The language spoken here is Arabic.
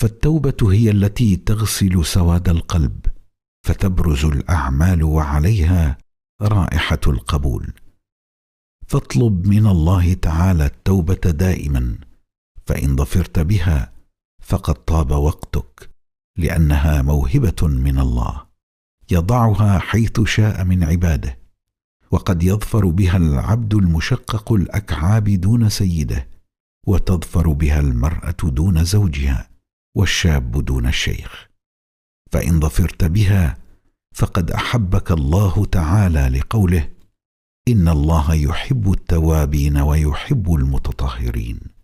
فالتوبه هي التي تغسل سواد القلب فتبرز الاعمال وعليها رائحه القبول فاطلب من الله تعالى التوبه دائما فان ظفرت بها فقد طاب وقتك لانها موهبه من الله يضعها حيث شاء من عباده وقد يظفر بها العبد المشقق الاكعاب دون سيده وتظفر بها المراه دون زوجها والشاب دون الشيخ فان ظفرت بها فقد احبك الله تعالى لقوله ان الله يحب التوابين ويحب المتطهرين